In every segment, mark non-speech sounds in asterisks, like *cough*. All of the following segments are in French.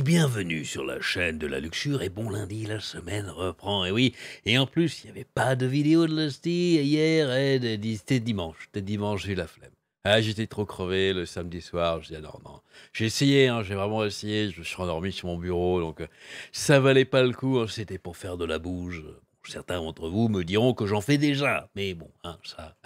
bienvenue sur la chaîne de la luxure et bon lundi, la semaine reprend. Et oui, et en plus, il n'y avait pas de vidéo de Lusty hier, et c'était dimanche. C'était dimanche, j'ai eu la flemme. Ah, j'étais trop crevé le samedi soir. Je dis, ah J'ai essayé, hein, j'ai vraiment essayé. Je me suis rendormi sur mon bureau, donc euh, ça valait pas le coup. Hein, c'était pour faire de la bouge. Certains d'entre vous me diront que j'en fais déjà, mais bon, hein, ça. *laughs*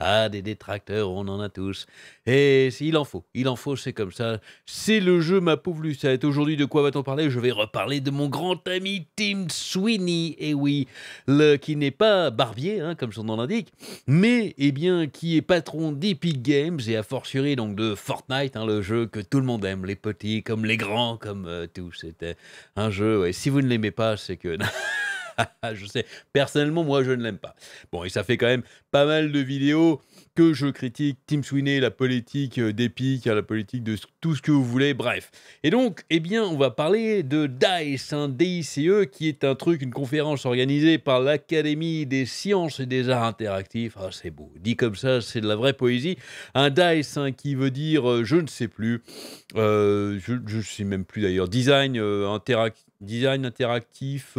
Ah, des détracteurs, on en a tous. Et eh, s'il en faut, il en faut, c'est comme ça. C'est le jeu, ma pauvre Lucette. Aujourd'hui, de quoi va-t-on parler Je vais reparler de mon grand ami Tim Sweeney, et eh oui, le, qui n'est pas barbier, hein, comme son nom l'indique, mais eh bien, qui est patron d'Epic Games et a fortiori donc de Fortnite, hein, le jeu que tout le monde aime, les petits comme les grands, comme tout. Euh, tous. C'était un jeu, et si vous ne l'aimez pas, c'est que... *laughs* *laughs* je sais, personnellement, moi, je ne l'aime pas. Bon, et ça fait quand même pas mal de vidéos que je critique Tim Sweeney, la politique euh, d'Epic, hein, la politique de tout ce que vous voulez, bref. Et donc, eh bien, on va parler de DICE, c DICE qui est un truc, une conférence organisée par l'Académie des sciences et des arts interactifs. Ah, c'est beau, dit comme ça, c'est de la vraie poésie. Un DICE hein, qui veut dire, euh, je ne sais plus, euh, je ne sais même plus d'ailleurs, design, design interactif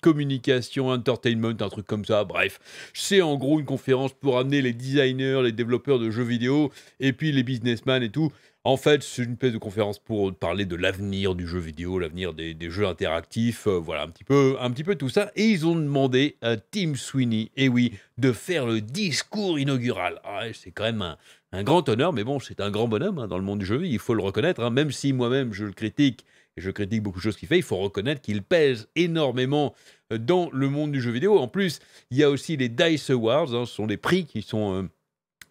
communication, entertainment, un truc comme ça, bref. C'est en gros une conférence pour amener les designers, les développeurs de jeux vidéo, et puis les businessmen et tout. En fait, c'est une pièce de conférence pour parler de l'avenir du jeu vidéo, l'avenir des, jeux interactifs, euh, voilà, un petit, peu, un petit peu tout ça. Et ils ont demandé à Tim Sweeney, et eh oui, de faire le discours inaugural. Ah c'est quand même un, grand honneur, mais bon, c'est un grand bonhomme hein, dans le monde du jeu, il faut le reconnaître, hein. même si moi-même je le critique je critique beaucoup de choses qu'il fait, il faut reconnaître qu'il pèse énormément euh, dans le monde du jeu vidéo. En plus, il y a aussi les DICE Awards, hein, ce sont des prix qui sont... Euh,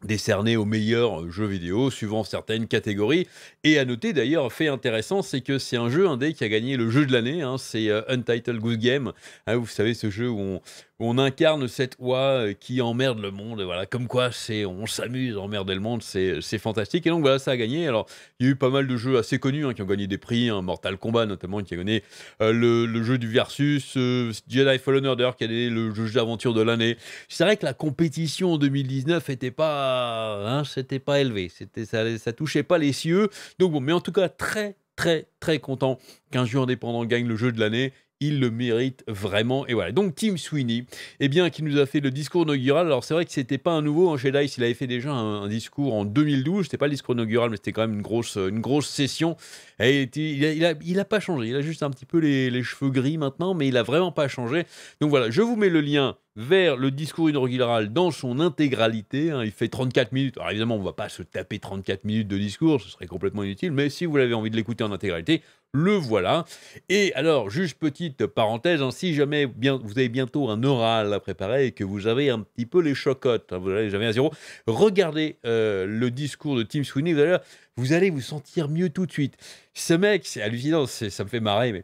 décernés aux meilleurs euh, jeux vidéo suivant certaines catégories. Et à noter d'ailleurs, fait intéressant, c'est que c'est un jeu indé qui a gagné le jeu de l'année. Hein. c'est Untitled Goose Game. Hein, vous savez, ce jeu où on, on incarne cette oie euh, qui emmerde le monde. voilà, comme quoi, c'est on s'amuse à emmerder le monde, c'est fantastique. Et donc voilà, ça a gagné. Alors, il y a eu pas mal de jeux assez connus hein, qui ont gagné des prix, hein. Mortal Kombat notamment, qui a gagné euh, le, jeu du Versus, euh, Jedi Fallen Order, qui a gagné le jeu d'aventure de l'année. C'est vrai que la compétition en 2019 était pas, hein, c'était pas élevé, c'était ça, ça touchait pas les cieux. Donc bon, mais en tout cas très très très content qu'un jeu indépendant gagne le jeu de l'année il le mérite vraiment. Et voilà. Donc Tim Sweeney, eh bien, qui nous a fait le discours inaugural. Alors c'est vrai que c'était pas un nouveau. en hein. chez Dice, il avait fait déjà un, discours en 2012. C'était pas le discours inaugural, mais c'était quand même une grosse, une grosse session. Et il, n'a pas changé. Il a juste un petit peu les, les, cheveux gris maintenant, mais il a vraiment pas changé. Donc voilà, je vous mets le lien vers le discours inaugural dans son intégralité. Hein. il fait 34 minutes. Alors évidemment, on ne va pas se taper 34 minutes de discours, ce serait complètement inutile, mais si vous avez envie de l'écouter en intégralité, le voilà. Et alors, juste petite parenthèse, hein, si jamais vous avez bientôt un oral à préparer et que vous avez un petit peu les chocottes, hein, vous n'avez jamais à zéro, regardez euh, le discours de Tim Sweeney, vous allez, vous allez vous sentir mieux tout de suite. Ce mec, c'est hallucinant, ça me fait marrer, mais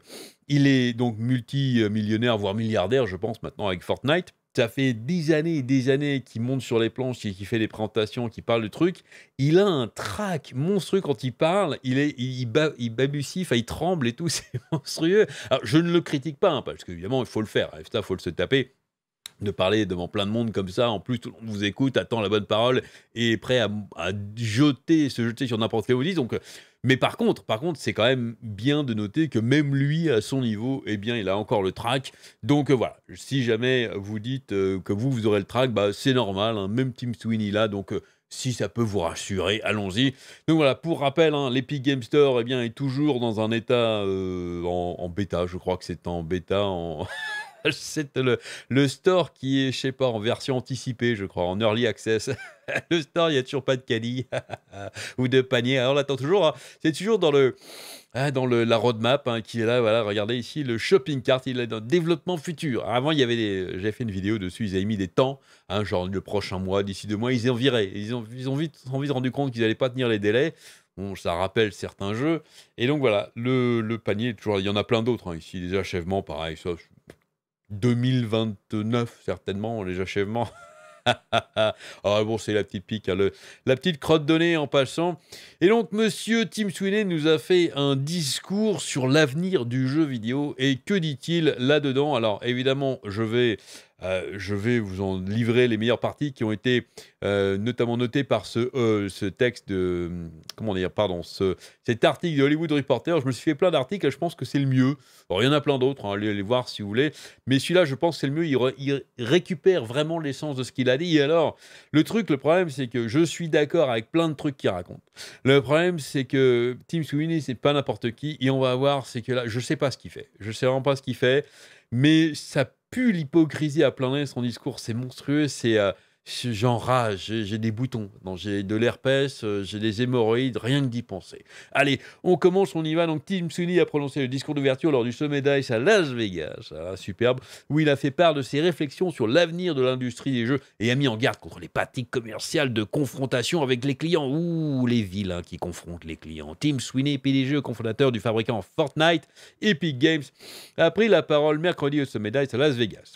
il est donc multimillionnaire, voire milliardaire, je pense, maintenant avec Fortnite ça fait des années et des années qu'il monte sur les planches qu'il fait des présentations, qu'il parle de truc. Il a un trac monstrueux quand il parle. Il, est, il, il, il tremble et tout. *laughs* C'est monstrueux. je ne le critique pas, parce hein, parce qu'évidemment, il faut le faire. il faut le se taper de parler devant plein de monde comme ça. En plus, tout le monde vous écoute, attend la bonne parole et est prêt à, jeter, se jeter sur n'importe quel vous Donc, euh, mais par contre, par contre, c'est quand même bien de noter que même lui, à son niveau, eh bien, il a encore le track. Donc euh, voilà, si jamais vous dites euh, que vous, vous aurez le track, bah, c'est normal. Hein. même team Sweeney là, donc. si ça peut vous rassurer, allons-y. Donc voilà, pour rappel, hein, l'Epic Game Store eh bien, est toujours dans un état en, en, bêta, je crois que c'est en bêta, en *laughs* *laughs* c'est le, store qui est, je sais pas, en version anticipée, je crois, en early access. *laughs* le store, il n'y a toujours pas de cali *laughs* ou de panier. Alors, on l'attend toujours. Hein. C'est toujours dans le. Hein, dans la roadmap hein, qui est là, voilà, regardez ici, le shopping cart, il est dans développement futur. Avant, il y avait des, j'avais fait une vidéo dessus, ils avaient mis des temps, genre le prochain mois, d'ici deux mois, ils en viré. Ils ont, ils ont vite, vite rendu compte qu'ils n'allaient pas tenir les délais. Bon, ça rappelle certains jeux. Et donc voilà, le, panier, toujours, il y en a plein d'autres. ici, des achèvements, pareil, ça, 2029, certainement, les achèvements. *laughs* ah bon, c'est la petite pique, hein, la petite crotte donnée en passant. Et donc, monsieur Tim Sweeney nous a fait un discours sur l'avenir du jeu vidéo. Et que dit-il là-dedans Alors, évidemment, je vais euh, je vais vous en livrer les meilleures parties qui ont été euh, notamment notées par ce, euh, ce texte de. Comment dire Pardon, ce, cet article de Hollywood Reporter. Je me suis fait plein d'articles, et je pense que c'est le mieux. il y en a plein d'autres, hein, allez les voir si vous voulez. Mais celui-là, je pense que c'est le mieux. Il, récupère vraiment l'essence de ce qu'il a dit. Et alors, le truc, le problème, c'est que je suis d'accord avec plein de trucs qu'il raconte. Le problème, c'est que Tim Sweeney, c'est pas n'importe qui. Et on va voir, c'est que là, je sais pas ce qu'il fait. Je sais vraiment pas ce qu'il fait. Mais ça pue l'hypocrisie à plein nez, son discours, c'est monstrueux, c'est euh, j'enrage, j'ai des boutons, j'ai de l'herpès, euh, j'ai des hémorroïdes, rien que d'y penser. Allez, on commence, on y va. Donc Tim Sweeney a prononcé le discours d'ouverture lors du sommet d'ICE à Las Vegas, ah, superbe, où il a fait part de ses réflexions sur l'avenir de l'industrie des jeux et a mis en garde contre les pratiques commerciales de confrontation avec les clients. ou les vilains qui confrontent les clients. Tim Sweeney, PDG, cofondateur du fabricant Fortnite, Epic Games, a pris la parole mercredi au sommet d'ICE à Las Vegas.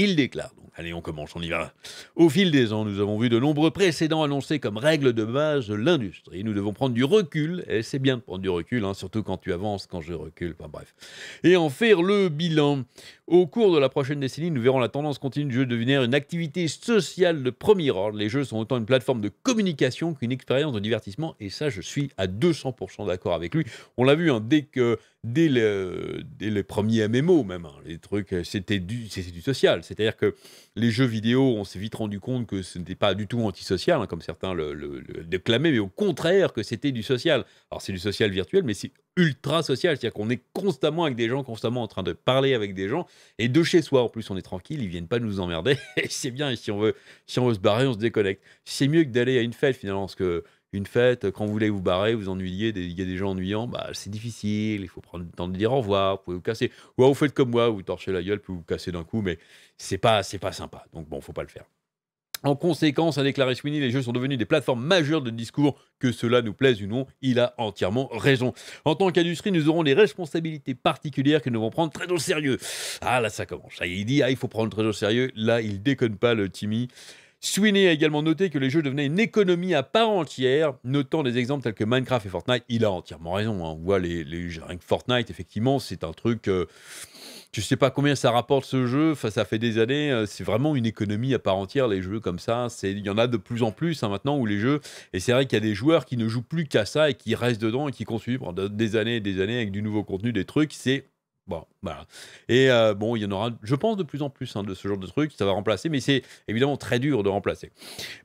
Il déclare donc, allez on commence, on y va. Au fil des ans, nous avons vu de nombreux précédents annoncés comme règles de base de l'industrie. Nous devons prendre du recul, et c'est bien de prendre du recul, hein, surtout quand tu avances, quand je recule, enfin bref, et en faire le bilan. Au cours de la prochaine décennie, nous verrons la tendance continue du jeu devenir une activité sociale de premier ordre. Les jeux sont autant une plateforme de communication qu'une expérience de divertissement, et ça, je suis à 200% d'accord avec lui. On l'a vu hein, dès que dès, les premiers MMO même, hein, les trucs, euh, c'était du, du, social. C'est-à-dire que les jeux vidéo, on s'est vite rendu compte que ce n'était pas du tout antisocial, hein, comme certains le, le, déclamaient, mais au contraire que c'était du social. Alors c'est du social virtuel, mais c'est ultra social, c'est-à-dire qu'on est constamment avec des gens, constamment en train de parler avec des gens, et de chez soi, en plus, on est tranquille, ils viennent pas nous emmerder. *laughs* c'est bien. Et si on, veut, si on se barrer, on se déconnecte. C'est mieux que d'aller à une fête, finalement, parce que une fête, quand vous voulez vous barrer, vous ennuyez, il y a des gens ennuyants, bah, c'est difficile, il faut prendre le temps de dire au revoir, vous pouvez vous casser. Ou vous faites comme moi, vous torchez la gueule, puis vous, vous cassez d'un coup, mais c'est pas, c'est pas sympa. Donc bon, faut pas le faire. En conséquence, a déclaré Sweeney, les jeux sont devenus des plateformes majeures de discours, que cela nous plaise ou non, il a entièrement raison. En tant qu'industrie, nous aurons des responsabilités particulières que nous devons prendre très au sérieux. Ah là, ça commence. il dit, ah, il faut prendre très au sérieux. Là, il déconne pas, le Timmy. Sweeney a également noté que les jeux devenaient une économie à part entière, notant des exemples tels que Minecraft et Fortnite. Il a entièrement raison. Hein. On voit les, les jeux, Fortnite, effectivement, c'est un truc. Euh, je sais pas combien ça rapporte ce jeu. Enfin, ça fait des années. Euh, c'est vraiment une économie à part entière les jeux comme ça. C'est il y en a de plus en plus hein, maintenant où les jeux. Et c'est vrai qu'il y a des joueurs qui ne jouent plus qu'à ça et qui restent dedans et qui continuent pendant des années et des années avec du nouveau contenu, des trucs. C'est Bon, voilà. Et euh, bon, il y en aura, je pense, de plus en plus hein, de ce genre de trucs. Ça va remplacer, mais c'est évidemment très dur de remplacer.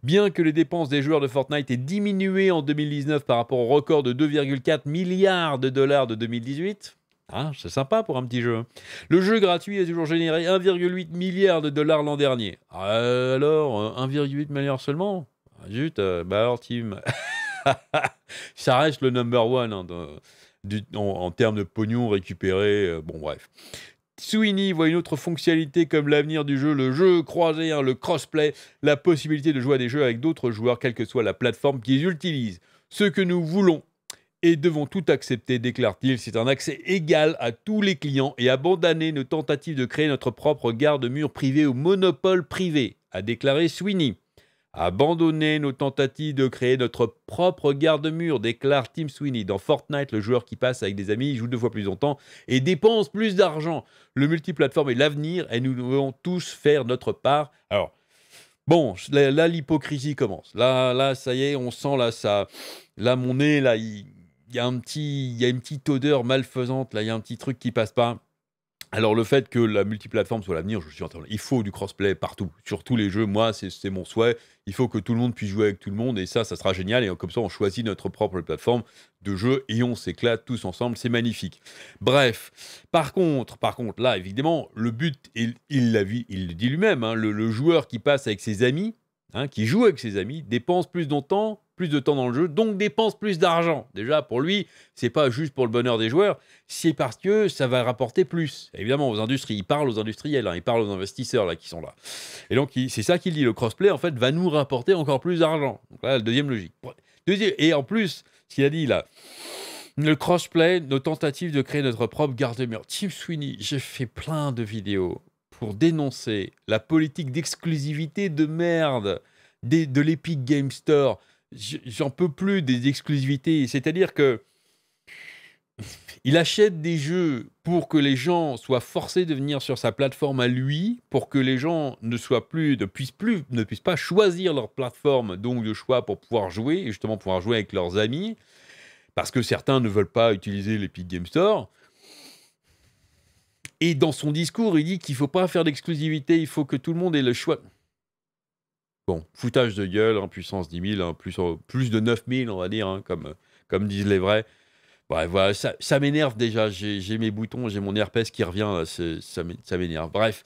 Bien que les dépenses des joueurs de Fortnite aient diminué en 2019 par rapport au record de 2,4 milliards de dollars de 2018, Hein, c'est sympa pour un petit jeu. Le jeu gratuit a toujours généré 1,8 milliard de dollars l'an dernier. Alors, 1,8 euh, milliard seulement ah, Zut, euh, bah alors Tim, *laughs* ça reste le number one hein, en, termes de pognon récupéré. Euh, bon, bref. Sweeney voit une autre fonctionnalité comme l'avenir du jeu, le jeu croisé, hein, le crossplay, la possibilité de jouer à des jeux avec d'autres joueurs, quelle que soit la plateforme qu'ils utilisent. Ce que nous voulons, et devons tout accepter, déclare-t-il. C'est un accès égal à tous les clients et abandonner nos tentatives de créer notre propre garde-mur privé ou monopole privé, a déclaré Sweeney. Abandonner nos tentatives de créer notre propre garde-mur, déclare Tim Sweeney. Dans Fortnite, le joueur qui passe avec des amis joue deux fois plus longtemps et dépense plus d'argent. Le multiplateforme est l'avenir et nous devons tous faire notre part. Alors, bon, là, l'hypocrisie commence. Là, là, ça y est, on sent là, ça, là, mon nez, là, il, y, y a une petite odeur malfaisante, là, il y a un petit truc qui passe pas. Alors le fait que la multiplateforme soit l'avenir, je suis entendu, il faut du crossplay partout, sur tous les jeux, moi c'est mon souhait, il faut que tout le monde puisse jouer avec tout le monde et ça, ça sera génial et comme ça on choisit notre propre plateforme de jeu et on s'éclate tous ensemble, c'est magnifique. Bref, par contre, par contre, là évidemment, le but, il, la vit, il le dit lui-même, hein, le, joueur qui passe avec ses amis, hein, qui joue avec ses amis, dépense plus de temps plus de temps dans le jeu, donc dépense plus d'argent. Déjà, pour lui, c'est pas juste pour le bonheur des joueurs, c'est parce que ça va rapporter plus. Évidemment, aux industries, il parle aux industriels, hein, il parle aux investisseurs là qui sont là. Et donc, c'est ça qu'il dit. Le crossplay, en fait, va nous rapporter encore plus d'argent. Donc la deuxième logique. Deuxième, et en plus, ce qu'il a dit là, le crossplay, nos tentatives de créer notre propre garde-mur. Tim Sweeney, j'ai fait plein de vidéos pour dénoncer la politique d'exclusivité de merde de l'Epic Game Store j'en peux plus des exclusivités. C'est-à-dire que il achète des jeux pour que les gens soient forcés de venir sur sa plateforme à lui, pour que les gens ne soient plus, ne puissent plus, ne puissent pas choisir leur plateforme, donc le choix pour pouvoir jouer et justement pouvoir jouer avec leurs amis, parce que certains ne veulent pas utiliser l'Epic Game Store. Et dans son discours, il dit qu'il ne faut pas faire d'exclusivité, il faut que tout le monde ait le choix. Bon, foutage de gueule, en hein, puissance 10 000, hein, plus, euh, plus de 9 000, on va dire, hein, comme, euh, comme disent les vrais. Bref, bah, voilà, ça, m'énerve déjà. J'ai mes boutons, j'ai mon herpès qui revient. Euh, ça m'énerve. Bref.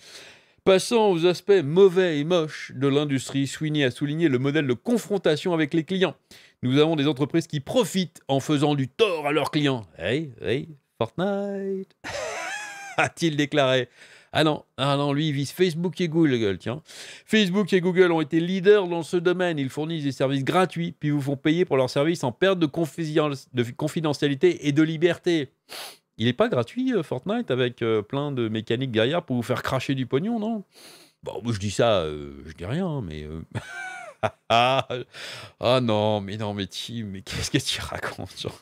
passons aux aspects mauvais et moches de l'industrie, Sweeney a souligné le modèle de confrontation avec les clients. Nous avons des entreprises qui profitent en faisant du tort à leurs clients. Hey, hey, Fortnite *laughs* a-t-il déclaré. Ah, ah non, lui, il vise Facebook et Google, tiens. Facebook et Google ont été leaders dans ce domaine. Ils fournissent des services gratuits, puis vous font payer pour leurs services en perte de, confidentialité et de liberté. Il n'est pas gratuit, euh, Fortnite, avec euh, plein de mécaniques derrière pour vous faire cracher du pognon, non Bon, je dis ça, euh, je dis rien, hein, mais... *laughs* Ah, ah non, mais non, mais, Tim, mais qu'est-ce que tu racontes genre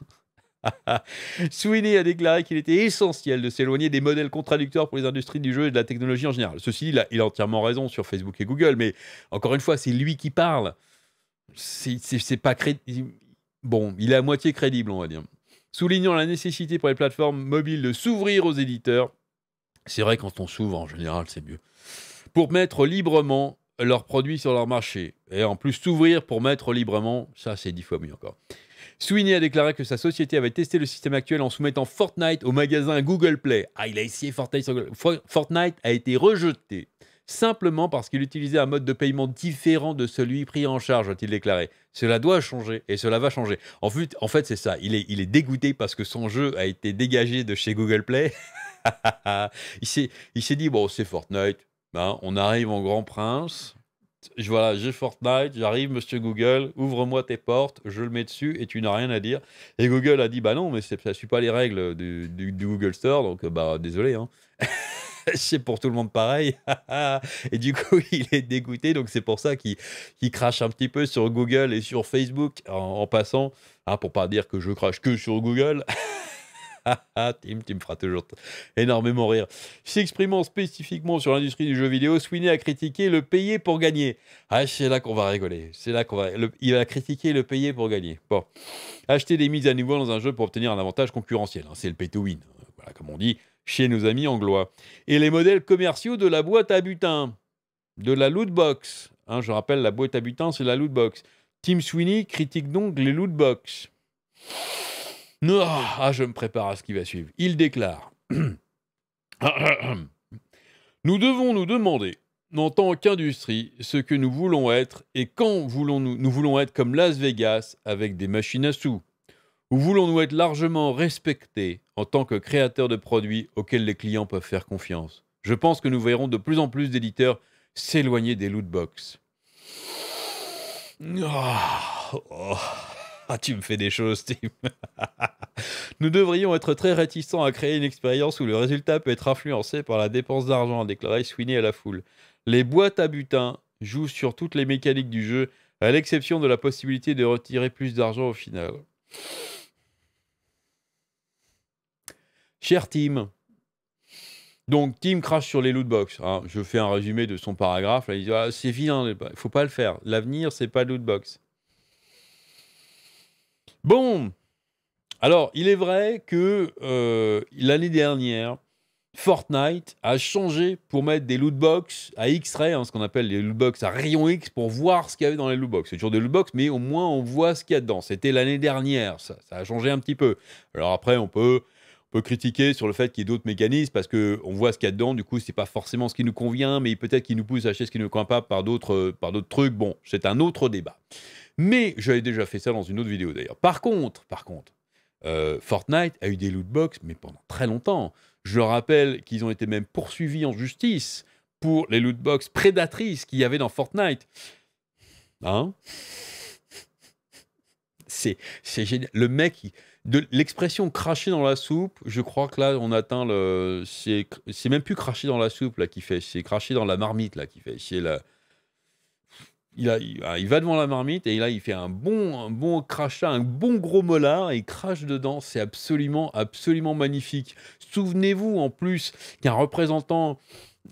*laughs* Sweeney a déclaré qu'il était essentiel de s'éloigner des modèles contradictoires pour les industries du jeu et de la technologie en général. Ceci, il a, il a entièrement raison sur Facebook et Google, mais encore une fois, c'est lui qui parle. C'est pas Bon, il est à moitié crédible, on va dire. Soulignant la nécessité pour les plateformes mobiles de s'ouvrir aux éditeurs. C'est vrai, quand on s'ouvre, en général, c'est mieux. Pour mettre librement leurs produits sur leur marché. Et en plus, s'ouvrir pour mettre librement, ça, c'est dix fois mieux encore. Sweeney a déclaré que sa société avait testé le système actuel en soumettant Fortnite au magasin Google Play. Ah, il a essayé Fortnite sur Fortnite a été rejeté simplement parce qu'il utilisait un mode de paiement différent de celui pris en charge, a-t-il déclaré. Cela doit changer et cela va changer. En fait, c'est ça. Il est, dégoûté parce que son jeu a été dégagé de chez Google Play. *laughs* il s'est dit bon, c'est Fortnite. Ben, on arrive en grand prince je, voilà, j'ai Fortnite, j'arrive, monsieur Google, ouvre-moi tes portes, je le mets dessus et tu n'as rien à dire. Et Google a dit, bah non, mais ça ne suit pas les règles du, Google Store, donc euh, bah désolé. Hein. *laughs* c'est pour tout le monde pareil. *laughs* et du coup, *laughs* il est dégoûté. Donc, c'est pour ça qu'il crache un petit peu sur Google et sur Facebook en, passant. ah pour pas dire que je crache que sur Google. *laughs* Tim, tu me feras toujours énormément rire. S'exprimant spécifiquement sur l'industrie du jeu vidéo, Sweeney a critiqué le payer pour gagner. Ah, c'est là qu'on va rigoler. C'est là qu'on va. il a critiqué le payer pour gagner. Bon, acheter des mises à niveau dans un jeu pour obtenir un avantage concurrentiel. Hein, c'est le pay to win. Euh, voilà, comme on dit chez nos amis anglois. Et les modèles commerciaux de la boîte à butin, de la loot box. Hein, je rappelle, la boîte à butin, c'est la loot box. Tim Sweeney critique donc les loot box ah, je me prépare à ce qui va suivre. Il déclare *clears throat* Nous devons nous demander, en tant qu'industrie, ce que nous voulons être et quand voulons-nous nous voulons être comme Las Vegas avec des machines à sous Ou voulons-nous être largement respectés en tant que créateurs de produits auxquels les clients peuvent faire confiance Je pense que nous verrons de plus en plus d'éditeurs s'éloigner des loot box. Ah, oh, ah, tu me fais des choses, Tim. *laughs* *laughs* Nous devrions être très réticents à créer une expérience où le résultat peut être influencé par la dépense d'argent, a déclaré Sweeney à la foule. Les boîtes à butin jouent sur toutes les mécaniques du jeu, à l'exception de la possibilité de retirer plus d'argent au final. Cher Tim, donc Tim crache sur les lootbox. Hein. Je fais un résumé de son paragraphe. il dit ah, c'est vilain, hein, il faut pas le faire. L'avenir, c'est pas loot box. Bon, alors, il est vrai que euh, l'année dernière, Fortnite a changé pour mettre des loot box à X-ray, hein, ce qu'on appelle les loot box à rayon X, pour voir ce qu'il y avait dans les loot box. C'est toujours des loot box, mais au moins on voit ce qu'il y a dedans. C'était l'année dernière, ça, a changé un petit peu. Alors après, on peut, critiquer sur le fait qu'il y ait d'autres mécanismes parce qu'on voit ce qu'il y a dedans. Du coup, ce n'est pas forcément ce qui nous convient, mais peut-être qu'il nous pousse à acheter ce qui ne convient pas par d'autres, euh, par d'autres trucs. Bon, c'est un autre débat. Mais j'avais déjà fait ça dans une autre vidéo d'ailleurs. Par contre, par contre, euh, Fortnite a eu des loot box, mais pendant très longtemps. Je rappelle qu'ils ont été même poursuivis en justice pour les loot box prédatrices qu'il y avait dans Fortnite. Hein c'est, c'est génial. Le mec, de l'expression cracher dans la soupe, je crois que là, on atteint le. C'est, même plus cracher dans la soupe là qui fait, c'est cracher dans la marmite là qui fait. C'est la, ah, il, va devant la marmite et là, il fait un bon, un bon crachat, un bon gros molar et il crache dedans. C'est absolument, absolument magnifique. Souvenez-vous en plus qu'un représentant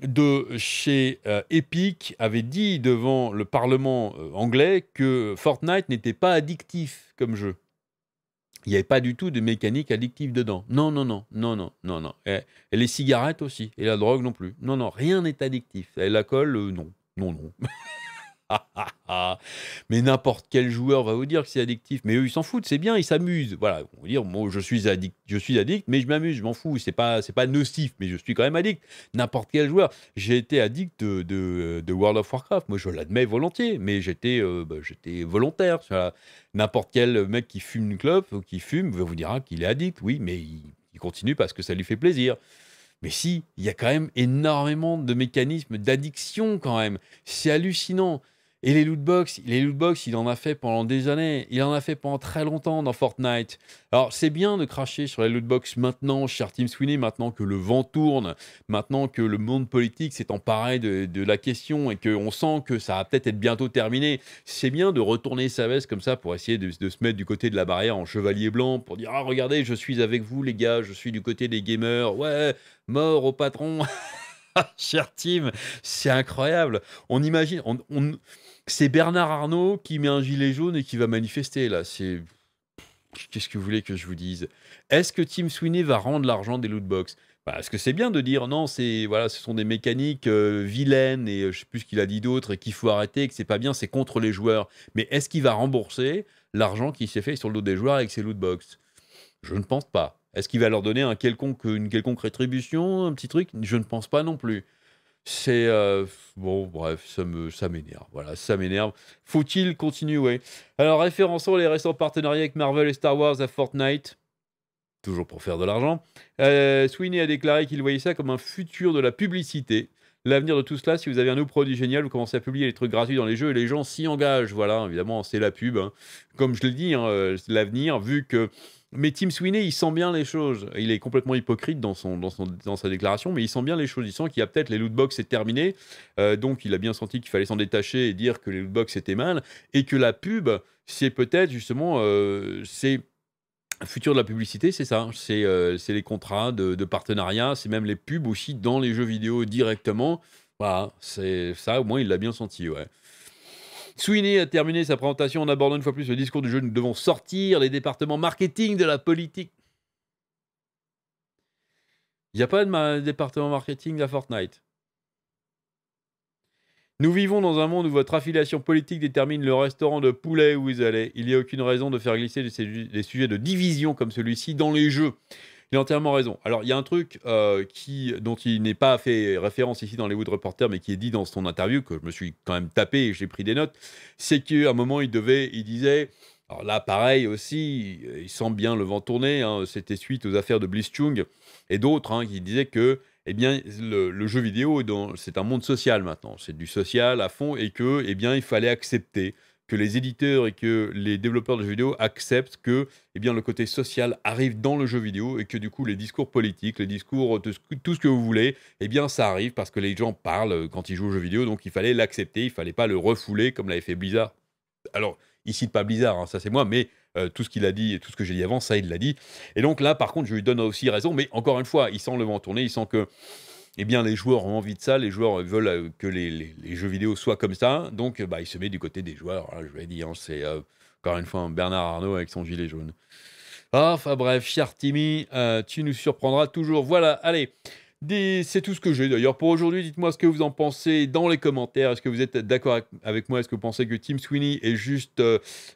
de chez euh, Epic avait dit devant le Parlement euh, anglais que Fortnite n'était pas addictif comme jeu. Il n'y avait pas du tout de mécanique addictive dedans. Non, non, non, non, non, non, Et, les cigarettes aussi, et la drogue non plus. Non, non, rien n'est addictif. Et l'alcool, euh, non, non, non. *laughs* *laughs* mais n'importe quel joueur va vous dire que c'est addictif. Mais eux, ils s'en foutent, c'est bien, ils s'amusent. Voilà, on va dire, moi, je suis addict, je suis addict, mais je m'amuse, je m'en fous. C'est pas, c'est pas nocif, mais je suis quand même addict. N'importe quel joueur. J'ai été addict de, World of Warcraft. Moi, je l'admets volontiers, mais j'étais, euh, bah, j'étais volontaire. N'importe quel mec qui fume une clope ou qui fume vous dire qu'il est addict, oui, mais il continue parce que ça lui fait plaisir. Mais si, il y a quand même énormément de mécanismes d'addiction quand même. C'est hallucinant. Et les lootbox, les il en a fait pendant des années. Il en a fait pendant très longtemps dans Fortnite. Alors, c'est bien de cracher sur les lootbox maintenant, cher Team Sweeney, maintenant que le vent tourne, maintenant que le monde politique s'est emparé de, de, la question et qu'on sent que ça va peut-être être bientôt terminé. C'est bien de retourner sa veste comme ça pour essayer de, de, se mettre du côté de la barrière en chevalier blanc, pour dire Ah, regardez, je suis avec vous, les gars, je suis du côté des gamers. Ouais, mort au patron. *laughs* cher team, c'est incroyable. On imagine. on, on c'est Bernard Arnault qui met un gilet jaune et qui va manifester là. C'est qu'est-ce que vous voulez que je vous dise Est-ce que Tim Sweeney va rendre l'argent des loot boxes parce que c'est bien de dire non, c'est voilà, ce sont des mécaniques euh, vilaines et euh, je sais plus ce qu'il a dit d'autre et qu'il faut arrêter, et que c'est pas bien, c'est contre les joueurs. Mais est-ce qu'il va rembourser l'argent qui s'est fait sur le dos des joueurs avec ces loot box Je ne pense pas. Est-ce qu'il va leur donner un quelconque, une quelconque rétribution, un petit truc Je ne pense pas non plus. C'est euh, bon, bref, ça me ça m'énerve. Voilà, ça m'énerve. Faut-il continuer Alors référençons les récents partenariats avec Marvel et Star Wars à Fortnite. Toujours pour faire de l'argent. Euh, Sweeney a déclaré qu'il voyait ça comme un futur de la publicité. L'avenir de tout cela, si vous avez un nouveau produit génial, vous commencez à publier les trucs gratuits dans les jeux et les gens s'y engagent. Voilà, évidemment, c'est la pub. Hein. Comme je le dis, hein, euh, l'avenir, vu que mais Tim Sweeney, il sent bien les choses. Il est complètement hypocrite dans, sa déclaration, mais il sent bien les choses. Il sent qu'il y a peut-être les box, c'est terminé. Euh, donc, il a bien senti qu'il fallait s'en détacher et dire que les loot box étaient mal. Et que la pub, c'est peut-être justement. Euh, c'est futur de la publicité, c'est ça. Euh, c'est les contrats de, de partenariat, c'est même les pubs aussi dans les jeux vidéo directement. Voilà, c'est ça, au moins, il l'a bien senti, ouais. Sweeney a terminé sa présentation en abordant une fois plus le discours du jeu Nous devons sortir les départements marketing de la politique. Il n'y a pas de département marketing à Fortnite. Nous vivons dans un monde où votre affiliation politique détermine le restaurant de poulet où vous allez. Il n'y a aucune raison de faire glisser des, sujets de division comme celui-ci dans les jeux. Il a entièrement raison. Alors, il y a un truc euh, qui, dont il n'est pas fait référence ici dans les Wood Reporters, mais qui est dit dans son interview, que je me suis quand même tapé et j'ai pris des notes, c'est qu'à un moment, il devait, il disait. Alors là, pareil aussi, il sent bien le vent tourner. Hein, c'était suite aux affaires de Bliss et d'autres hein, qui disaient que eh bien, le, le jeu vidéo, c'est un monde social maintenant. C'est du social à fond et que, eh bien, il fallait accepter que les éditeurs et que les développeurs de jeux vidéo acceptent que eh bien, le côté social arrive dans le jeu vidéo et que du coup les discours politiques, les discours euh, tout ce que vous voulez, eh bien ça arrive parce que les gens parlent euh, quand ils jouent aux jeux vidéo, donc il fallait l'accepter, il fallait pas le refouler comme l'avait fait Blizzard. Alors, il cite pas Blizzard, hein, ça c'est moi, mais euh, tout ce qu'il a dit et tout ce que j'ai dit avant, ça il l'a dit. Et donc là, par contre, je lui donne aussi raison, mais encore une fois, il sent le vent tourner, il sent que eh bien, les joueurs ont envie de ça, les joueurs veulent euh, que les, jeux vidéo soient comme ça, donc euh, bah, il se met du côté des joueurs, hein, je vais dire, hein, c'est euh, encore une fois Bernard Arnault avec son gilet jaune. enfin bref, cher Timmy, tu nous surprendras toujours. Voilà, allez, c'est tout ce que j'ai d'ailleurs pour aujourd'hui. Dites-moi ce que vous en pensez dans les commentaires. Est-ce que vous êtes d'accord avec moi Est-ce que vous pensez que Tim Sweeney est juste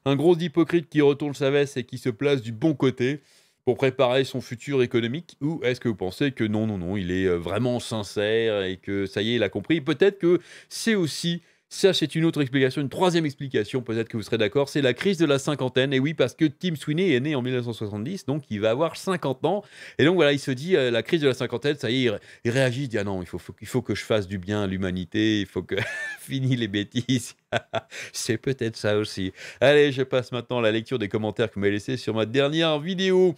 un gros hypocrite qui retourne sa veste et qui se place du bon côté pour préparer son futur économique ou est-ce que vous pensez que non, non, non, il est euh, vraiment sincère et que ça y est, il a compris Peut-être que c'est aussi ça, c'est une autre explication, une troisième explication, peut-être que vous serez d'accord, c'est la crise de la cinquantaine. Et oui, parce que Tim Sweeney est né en 1970, donc il va avoir 50 ans. Et donc voilà, il se dit, euh, la crise de la cinquantaine, ça y est, il, réagit, il dit, ah non, il faut, il faut que je fasse du bien à l'humanité, il faut que... *laughs* Fini les bêtises. *laughs* c'est peut-être ça aussi. Allez, je passe maintenant à la lecture des commentaires que vous m'avez laissés sur ma dernière vidéo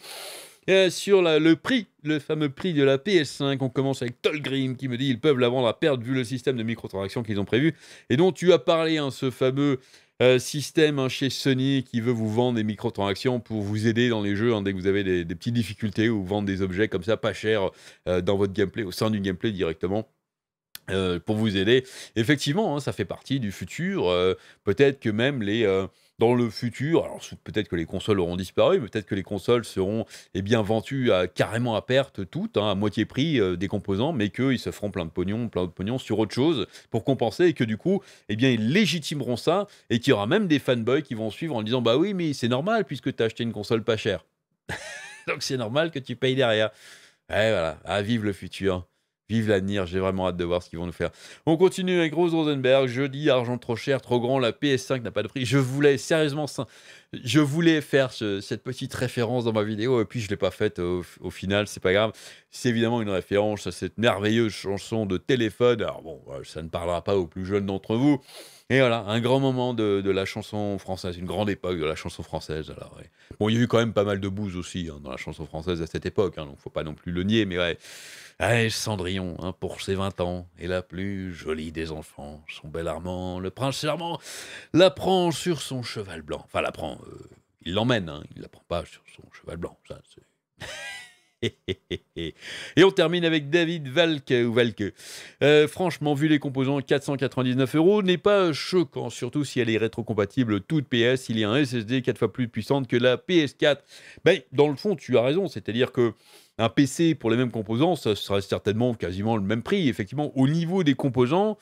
sur le prix, le fameux prix de la PS5. On commence avec Tolgrim qui me dit ils peuvent la vendre à perte vu le système de microtransactions qu'ils ont prévu et dont tu as parlé, hein, ce fameux euh, système hein, chez Sony qui veut vous vendre des microtransactions pour vous aider dans les jeux hein, dès que vous avez des, petites difficultés ou vendre des objets comme ça pas cher euh, dans votre gameplay, au sein du gameplay directement. Euh, pour vous aider. Effectivement, ça fait partie du futur. Peut-être que même les, dans le futur, alors peut-être que les consoles auront disparu, mais peut-être que les consoles seront eh bien vendues carrément à perte toutes, hein, à moitié prix euh, des composants, mais qu'ils se feront plein de pognon, plein de pognon sur autre chose pour compenser et que du coup, eh bien ils légitimeront ça et qu'il y aura même des fanboys qui vont suivre en disant bah oui, mais c'est normal puisque tu as acheté une console pas chère. *laughs* Donc c'est normal que tu payes derrière. Et eh, voilà, à vivre le futur. Vive l'avenir, j'ai vraiment hâte de voir ce qu'ils vont nous faire. On continue avec Rose Rosenberg. Jeudi, argent trop cher, trop grand, la PS5 n'a pas de prix. Je voulais, sérieusement, je voulais faire cette petite référence dans ma vidéo et puis je ne l'ai pas faite au, au, final, c'est pas grave. C'est évidemment une référence à cette merveilleuse chanson de téléphone. Alors bon, ça ne parlera pas aux plus jeunes d'entre vous. Et voilà, un grand moment de, la chanson française, une grande époque de la chanson française. Alors, Bon, il y a eu quand même pas mal de bouse aussi hein, dans la chanson française à cette époque, hein, donc faut pas non plus le nier, mais ouais. Cendrillon, hein, pour ses 20 ans, et la plus jolie des enfants, son bel Armand, le prince Armand la prend sur son cheval blanc. Enfin, la prend, euh, il l'emmène, hein, il la prend pas sur son cheval blanc, ça c'est... Et on termine avec David Valk Valke. Euh, franchement, vu les composants, 499 euros n'est pas choquant, surtout si elle est rétrocompatible toute PS. Il y a un SSD 4 fois plus puissante que la PS4. Ben, dans le fond, tu as raison, c'est-à-dire que un PC pour les mêmes composants, ça serait certainement quasiment le même prix. Effectivement, au niveau des composants,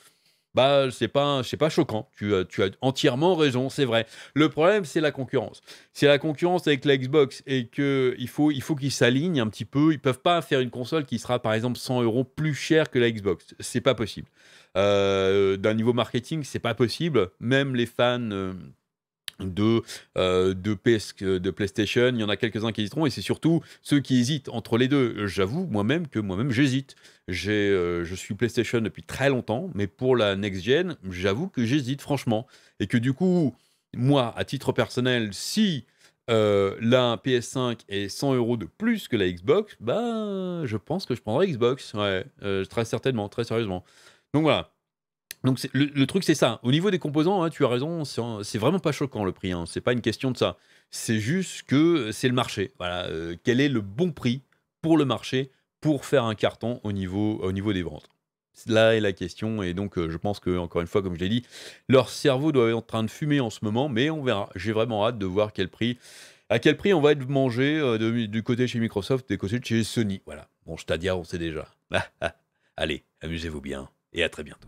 bah c'est pas sais pas choquant. Tu, euh, tu as entièrement raison, c'est vrai. Le problème c'est la concurrence. C'est la concurrence avec la Xbox et que il faut il faut qu'ils s'alignent un petit peu. Ils peuvent pas faire une console qui sera par exemple 100 euros plus chère que la Xbox. C'est pas possible. Euh, d'un niveau marketing, c'est pas possible. Même les fans euh, de, euh, de, PS, de PlayStation. Il y en a quelques-uns qui hésiteront et c'est surtout ceux qui hésitent entre les deux. J'avoue moi-même que moi-même j'hésite. J'ai, euh, je suis PlayStation depuis très longtemps, mais pour la next-gen, j'avoue que j'hésite franchement. Et que du coup, moi, à titre personnel, si euh, la PS5 est 100 euros de plus que la Xbox, ben je pense que je prendrai Xbox. Ouais, très certainement, très sérieusement. Donc voilà. Donc le, truc c'est ça. Au niveau des composants, hein, tu as raison, c'est vraiment pas choquant le prix. Hein. C'est pas une question de ça. C'est juste que c'est le marché. Euh, quel est le bon prix pour le marché pour faire un carton au niveau, des ventes. Là est la question, et donc euh, je pense que, encore une fois, comme je l'ai dit, leur cerveau doit être en train de fumer en ce moment, mais on verra. J'ai vraiment hâte de voir quel prix, à quel prix on va être mangé euh, du côté chez Microsoft, et du côté chez Sony. Voilà. Bon, Stadia, on sait déjà. *laughs* Allez, amusez-vous bien, et à très bientôt.